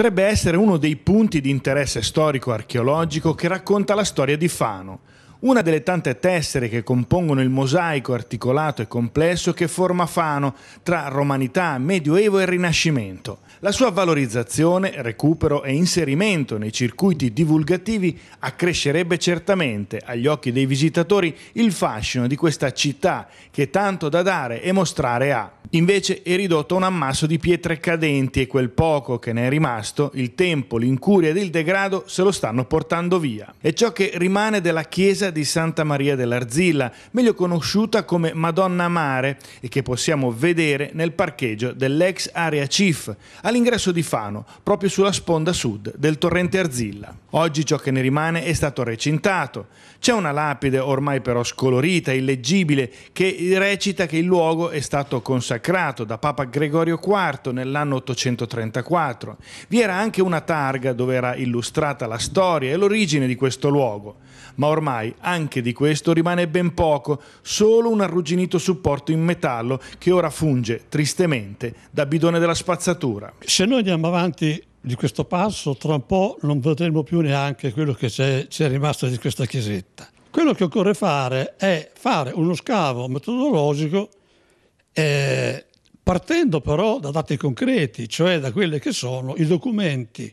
potrebbe essere uno dei punti di interesse storico-archeologico che racconta la storia di Fano, una delle tante tessere che compongono il mosaico articolato e complesso che forma Fano tra romanità, medioevo e rinascimento. La sua valorizzazione, recupero e inserimento nei circuiti divulgativi accrescerebbe certamente agli occhi dei visitatori il fascino di questa città che tanto da dare e mostrare ha. Invece è ridotto a un ammasso di pietre cadenti e quel poco che ne è rimasto, il tempo, l'incuria ed il degrado se lo stanno portando via. E ciò che rimane della chiesa di Santa Maria dell'Arzilla, meglio conosciuta come Madonna Mare e che possiamo vedere nel parcheggio dell'ex area CIF, all'ingresso di Fano, proprio sulla sponda sud del torrente Arzilla. Oggi ciò che ne rimane è stato recintato. C'è una lapide ormai però scolorita, illeggibile, che recita che il luogo è stato consacrato da Papa Gregorio IV nell'anno 834. Vi era anche una targa dove era illustrata la storia e l'origine di questo luogo, ma ormai anche di questo rimane ben poco, solo un arrugginito supporto in metallo che ora funge, tristemente, da bidone della spazzatura. Se noi andiamo avanti di questo passo, tra un po' non vedremo più neanche quello che c'è rimasto di questa chiesetta. Quello che occorre fare è fare uno scavo metodologico eh, partendo però da dati concreti, cioè da quelli che sono i documenti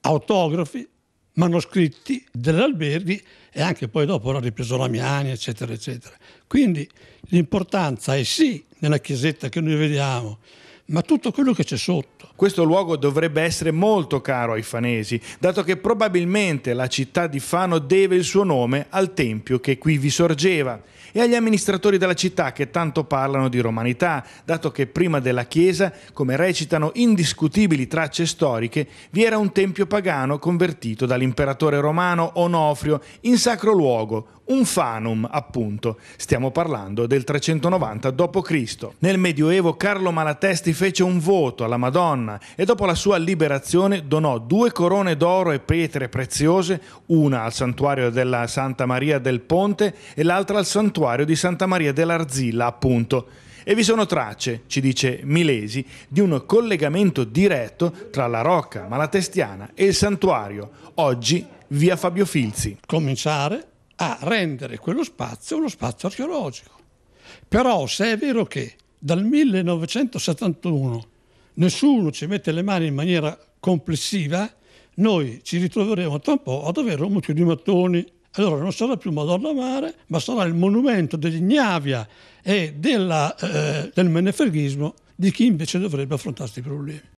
autografi manoscritti degli alberghi e anche poi dopo ha ripreso Lamiani, eccetera, eccetera. Quindi l'importanza è sì nella chiesetta che noi vediamo, ma tutto quello che c'è sotto. Questo luogo dovrebbe essere molto caro ai fanesi, dato che probabilmente la città di Fano deve il suo nome al tempio che qui vi sorgeva e agli amministratori della città che tanto parlano di romanità, dato che prima della chiesa, come recitano indiscutibili tracce storiche, vi era un tempio pagano convertito dall'imperatore romano Onofrio in sacro luogo, un fanum, appunto. Stiamo parlando del 390 d.C. Nel Medioevo Carlo Malatesti fece un voto alla Madonna e dopo la sua liberazione donò due corone d'oro e pietre preziose, una al santuario della Santa Maria del Ponte e l'altra al santuario di Santa Maria dell'Arzilla, appunto e vi sono tracce, ci dice Milesi, di un collegamento diretto tra la Rocca Malatestiana e il santuario, oggi via Fabio Filzi. Cominciare a rendere quello spazio uno spazio archeologico. Però se è vero che dal 1971 nessuno ci mette le mani in maniera complessiva, noi ci ritroveremo tra un po' ad avere un mucchio di mattoni. Allora non sarà più Madonna Mare, ma sarà il monumento dell'ignavia e della, eh, del menefreghismo di chi invece dovrebbe affrontare questi problemi.